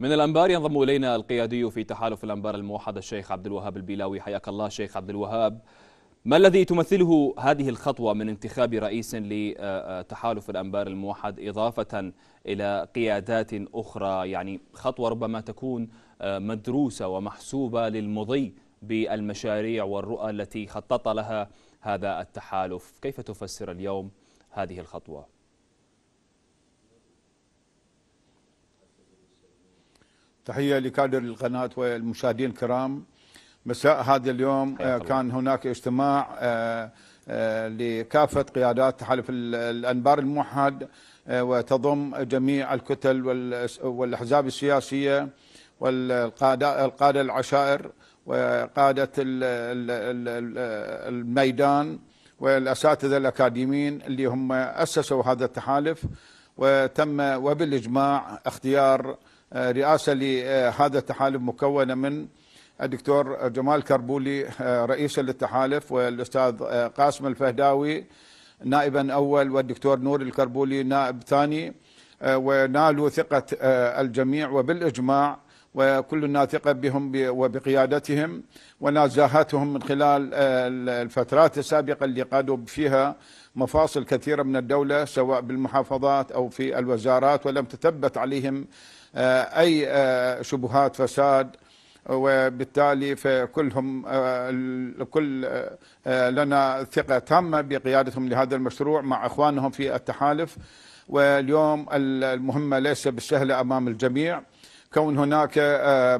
من الانبار ينضم الينا القيادي في تحالف الانبار الموحد الشيخ عبد الوهاب البيلاوي حياك الله شيخ عبد الوهاب ما الذي تمثله هذه الخطوه من انتخاب رئيس لتحالف الانبار الموحد اضافه الى قيادات اخرى يعني خطوه ربما تكون آه، مدروسه ومحسوبه للمضي بالمشاريع والرؤى التي خطط لها هذا التحالف كيف تفسر اليوم هذه الخطوه تحية لكادر القناة والمشاهدين الكرام مساء هذا اليوم كان هناك اجتماع آه، آه، لكافة قيادات تحالف الأنبار الموحد آه، وتضم جميع الكتل والأحزاب السياسية والقادة العشائر وقادة الميدان والأساتذة الأكاديميين اللي هم أسسوا هذا التحالف وتم وبالإجماع اختيار آه، رئاسة لهذا التحالف مكونة من الدكتور جمال كربولي آه، رئيسا للتحالف والأستاذ آه، قاسم الفهداوي نائبا أول والدكتور نور الكربولي نائب ثاني ونالوا ثقة الجميع وبالإجماع وكلنا ثقة بهم وبقيادتهم ونازاهاتهم من خلال الفترات السابقة اللي قادوا فيها مفاصل كثيرة من الدولة سواء بالمحافظات أو في الوزارات ولم تثبت عليهم آه، أي آه، شبهات فساد وبالتالي فكلهم آه، الكل لنا ثقة تامة بقيادتهم لهذا المشروع مع إخوانهم في التحالف واليوم المهمة ليس بالسهلة أمام الجميع كون هناك آه،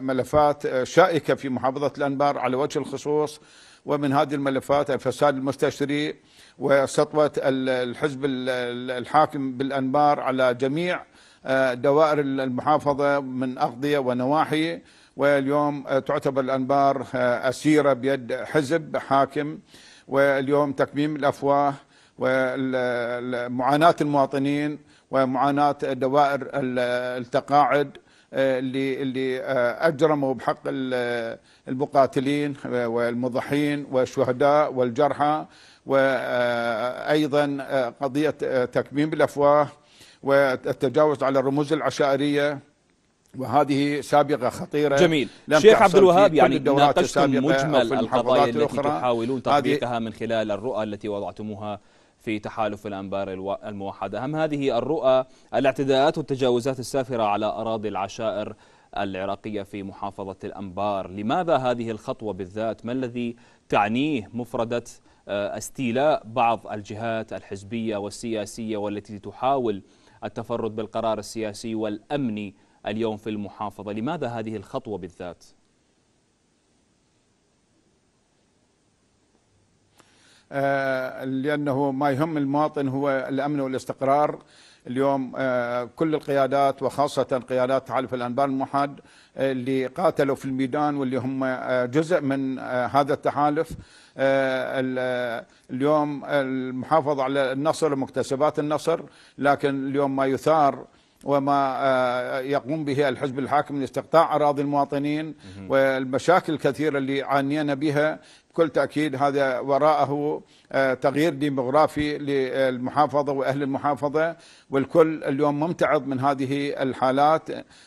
ملفات آه، شائكة في محافظة الأنبار على وجه الخصوص ومن هذه الملفات الفساد المستشري وسطوة الحزب الحاكم بالأنبار على جميع آه، دوائر المحافظة من أغضية ونواحي واليوم تعتبر الأنبار أسيرة بيد حزب حاكم واليوم تكميم الأفواه ومعاناة المواطنين ومعاناه دوائر التقاعد آه، اللي اللي آه، اجرموا بحق المقاتلين والمضحين والشهداء والجرحى وايضا آه، قضيه تكميم الافواه والتجاوز على الرموز العشائريه وهذه سابقه خطيره جميل شيخ عبد الوهاب يعني ناقشتم مجمل القضايا التي تحاولون تطبيقها من خلال الرؤى التي وضعتموها في تحالف الأنبار الموحدة أهم هذه الرؤى الاعتداءات والتجاوزات السافرة على أراضي العشائر العراقية في محافظة الأنبار لماذا هذه الخطوة بالذات ما الذي تعنيه مفردة آه، استيلاء بعض الجهات الحزبية والسياسية والتي تحاول التفرد بالقرار السياسي والأمني اليوم في المحافظة لماذا هذه الخطوة بالذات؟ آه، لأنه ما يهم المواطن هو الأمن والاستقرار اليوم آه، كل القيادات وخاصة قيادات تعالف الأنبار الموحد آه، اللي قاتلوا في الميدان واللي هم جزء من هذا التحالف اليوم المحافظة على النصر ومكتسبات النصر لكن اليوم ما يثار وما يقوم به الحزب الحاكم لاستقطاع اراضي المواطنين والمشاكل الكثيره اللي عانينا بها بكل تأكيد هذا وراءه آه، تغيير ديموغرافي للمحافظة وأهل المحافظة والكل اليوم ممتعض من هذه الحالات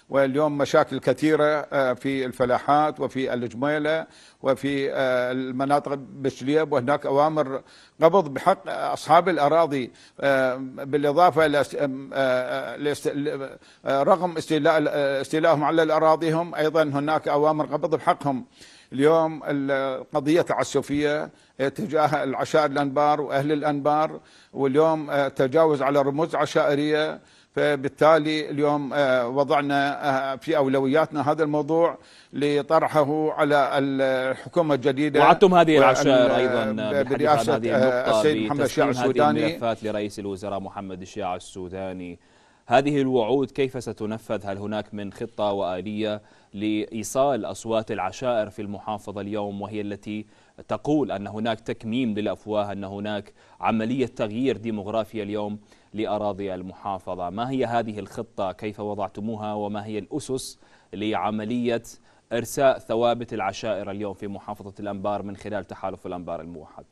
واليوم مشاكل كثيرة آه، في الفلاحات وفي الجميلة وفي آه، المناطق بالشليب وهناك أوامر قبض بحق أصحاب الأراضي بالإضافة إلى رغم استيلاء استيلائهم على الأراضيهم أيضا هناك أوامر قبض بحقهم اليوم القضية تعسفية آه، تجاه العشائر الأنبار وأهل الأنبار واليوم آه، تجاوز على رموز عشائرية فبالتالي اليوم آه، وضعنا في أولوياتنا هذا الموضوع لطرحه على الحكومة الجديدة وعدتم هذه العشائر أيضا برئاسة السيد محمد الشيع السوداني هذه الملفات لرئيس الوزراء محمد الشيع السوداني هذه الوعود كيف ستنفذ هل هناك من خطة وآلية لإيصال أصوات العشائر في المحافظة اليوم وهي التي تقول أن هناك تكميم للأفواه أن هناك عملية تغيير ديموغرافيا اليوم لأراضي المحافظة ما هي هذه الخطة كيف وضعتموها وما هي الأسس لعملية إرساء ثوابت العشائر اليوم في محافظة الأنبار من خلال تحالف الأنبار الموحد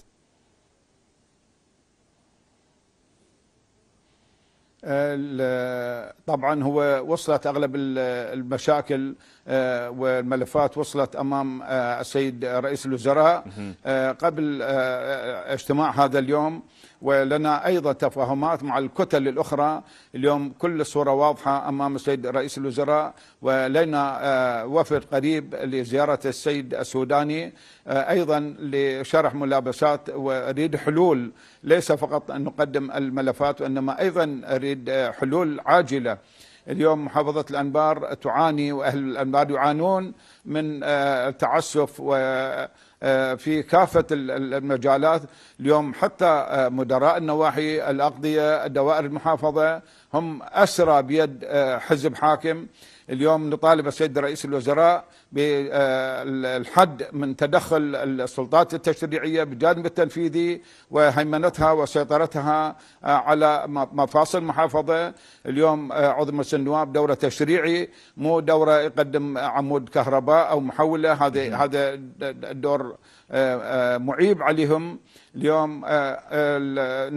آه، طبعا هو وصلت أغلب المشاكل آه، والملفات وصلت امام آه، السيد رئيس الوزراء آه، قبل اجتماع هذا اليوم ولنا ايضا تفاهمات مع الكتل الاخرى اليوم كل الصوره واضحه امام السيد رئيس الوزراء ولنا وفد قريب لزياره السيد السوداني ايضا لشرح ملابسات واريد حلول ليس فقط ان نقدم الملفات وانما ايضا اريد حلول عاجله اليوم محافظة الأنبار تعاني وأهل الأنبار يعانون من التعسف آه، آه، في كافة المجالات اليوم حتى آه، مدراء النواحي الأقضية دوائر المحافظة هم أسرى بيد حزب حاكم اليوم نطالب السيد رئيس الوزراء بالحد آه، من تدخل السلطات التشريعية بالجانب التنفيذي وهيمنتها وسيطرتها آه، على مفاصل المحافظة اليوم آه، عضو مجلس النواب دورة تشريعي مو دورة يقدم عمود كهرباء أو محولة هذا هذا الدور معيب عليهم اليوم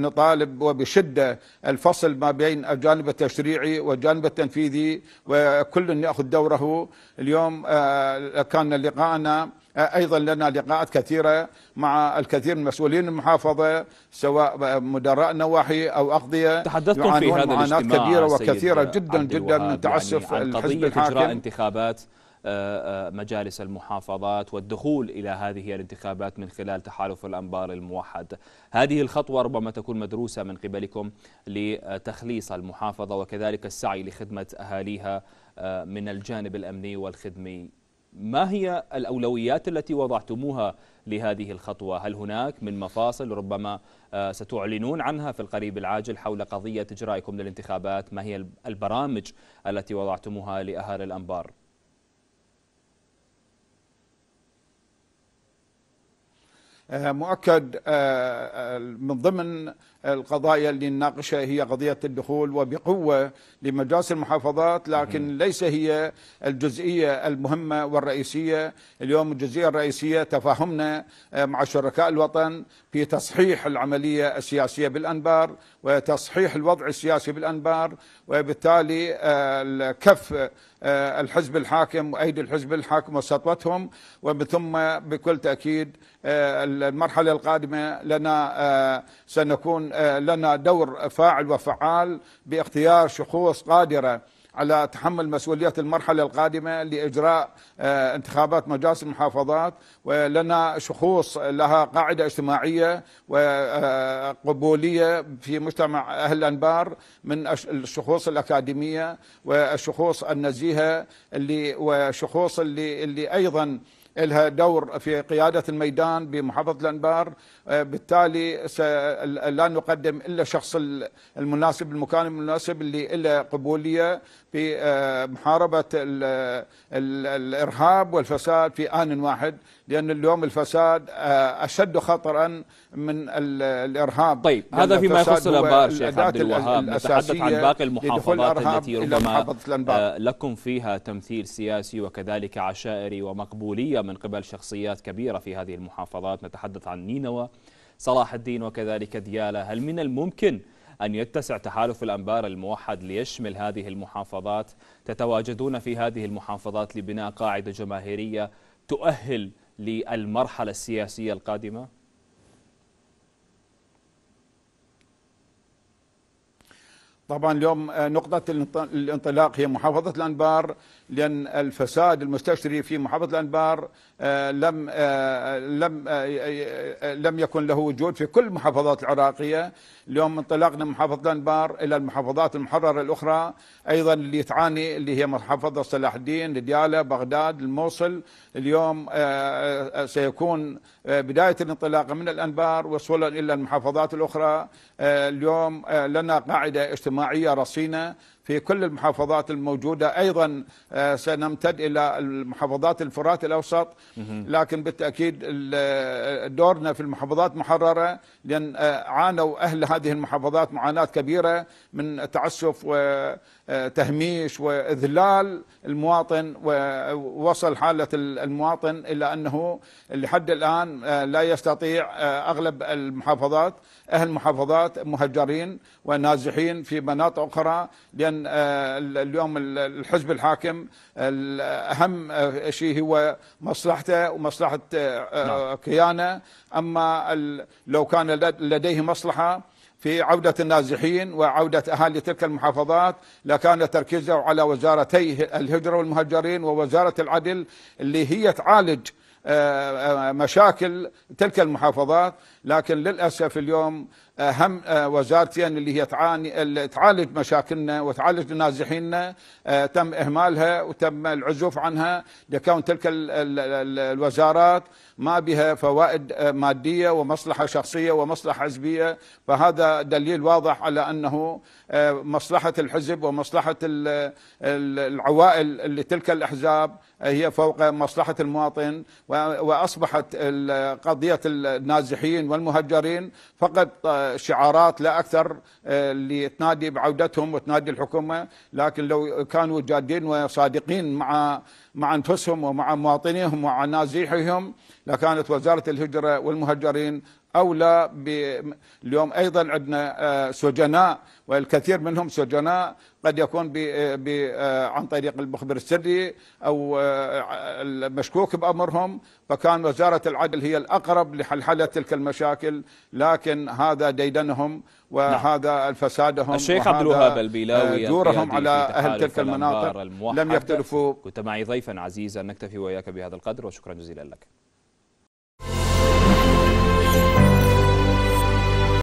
نطالب وبشدة الفصل ما بين الجانب التشريعي والجانب التنفيذي وكل يأخذ دوره اليوم آه، كان لقاءنا آه، ايضا لنا لقاءات كثيره مع الكثير من مسؤولين المحافظه سواء مدراء نواحي او اقضيه تحدثتم في هذا معاناه كبيره وكثيره جدا جدا من يعني تعسف يعني عن الحزب الحاكم اجراء انتخابات آه، مجالس المحافظات والدخول إلى هذه الانتخابات من خلال تحالف الأنبار الموحد هذه الخطوة ربما تكون مدروسة من قبلكم لتخليص المحافظة وكذلك السعي لخدمة أهاليها من الجانب الأمني والخدمي ما هي الأولويات التي وضعتموها لهذه الخطوة هل هناك من مفاصل ربما آه، ستعلنون عنها في القريب العاجل حول قضية إجرائكم للانتخابات ما هي البرامج التي وضعتموها لأهالي الأنبار آه، مؤكد آه، من ضمن القضايا اللي نناقشها هي قضية الدخول وبقوة لمجالس المحافظات لكن ليس هي الجزئية المهمة والرئيسية اليوم الجزئية الرئيسية تفاهمنا آه، مع شركاء الوطن في تصحيح العملية السياسية بالأنبار وتصحيح الوضع السياسي بالأنبار وبالتالي آه، الكف آه، الحزب الحاكم وأيدي الحزب الحاكم وسطوتهم ومن ثم بكل تأكيد المرحلة القادمة لنا سنكون آه، لنا دور فاعل وفعال باختيار شخوص قادره على تحمل مسؤولية المرحلة القادمة لإجراء آه، انتخابات مجالس المحافظات ولنا شخوص لها قاعدة اجتماعية وقبولية آه، في مجتمع أهل الأنبار من الشخوص الأكاديمية والشخوص النزيهة اللي وشخوص اللي, اللي أيضا لها دور في قيادة الميدان بمحافظة الأنبار آه، بالتالي لا نقدم إلا الشخص المناسب المكان المناسب اللي له قبولية في آه، محاربة الإرهاب والفساد في آن واحد لأن اليوم الفساد آه، أشد خطرا من الإرهاب طيب هذا فيما يخص الأنبار شيخ عبد الوهاب نتحدث عن باقي المحافظات التي ربما لكم فيها تمثيل سياسي وكذلك عشائري ومقبولية من قبل شخصيات كبيرة في هذه المحافظات نتحدث عن نينوى صلاح الدين وكذلك ديالى هل من الممكن أن يتسع تحالف الأنبار الموحد ليشمل هذه المحافظات تتواجدون في هذه المحافظات لبناء قاعدة جماهيرية تؤهل للمرحلة السياسية القادمة؟ طبعا اليوم آه، نقطة الانطلاق هي محافظة الأنبار لأن الفساد المستشري في محافظة الأنبار آه، لم آه، لم لم يكن له وجود في كل محافظات العراقية اليوم انطلاقنا من محافظة الأنبار إلى المحافظات المحررة الأخرى أيضا اللي تعاني اللي هي محافظة صلاح الدين ديالى بغداد الموصل اليوم سيكون بداية الانطلاق من الأنبار وصولا إلى المحافظات الأخرى اليوم لنا قاعدة اجتماعية معي رصينة في كل المحافظات الموجودة أيضا آه، سنمتد إلى المحافظات الفرات الأوسط لكن بالتأكيد آه، دورنا في المحافظات محررة لأن آه، عانوا أهل هذه المحافظات معاناة كبيرة من تعسف وتهميش وإذلال المواطن ووصل حالة المواطن إلى أنه لحد الآن لا يستطيع أغلب المحافظات أهل المحافظات مهجرين ونازحين في مناطق أخرى لأن آه، اليوم الحزب الحاكم اهم آه، شيء هو مصلحته ومصلحه آه، نعم. كيانه اما لو كان لديه مصلحه في عودة النازحين وعودة أهالي تلك المحافظات لكان تركيزه على وزارتي الهجرة والمهجرين ووزارة العدل اللي هي تعالج مشاكل تلك المحافظات لكن للأسف اليوم اهم آه، آه، وزارتين اللي هي تعاني اللي تعالج مشاكلنا وتعالج نازحيننا آه، تم إهمالها وتم العزوف عنها لكون تلك الوزارات ما بها فوائد مادية ومصلحة شخصية ومصلحة حزبية فهذا دليل واضح على أنه مصلحة الحزب ومصلحة العوائل لتلك الأحزاب هي فوق مصلحة المواطن وأصبحت قضية النازحين المهجرين فقط آه، شعارات لا أكثر اللي آه، تنادي بعودتهم وتنادي الحكومة لكن لو كانوا جادين وصادقين مع مع أنفسهم ومع مواطنيهم ومع نازحهم لكانت وزارة الهجرة والمهجرين أولى ب... اليوم أيضا عندنا آه، سجناء والكثير منهم سجناء قد يكون ب... آه، ب... آه، عن طريق المخبر السري أو المشكوك بأمرهم فكان وزارة العدل هي الأقرب لحلحلة تلك المشاكل لكن هذا ديدنهم نعم. وهذا نعم. الفسادهم الشيخ عبد الوهاب البيلاوي دورهم على أهل تلك المناطق لم يختلفوا كنت معي ضيفا عزيزا نكتفي وإياك بهذا القدر وشكرا جزيلا لك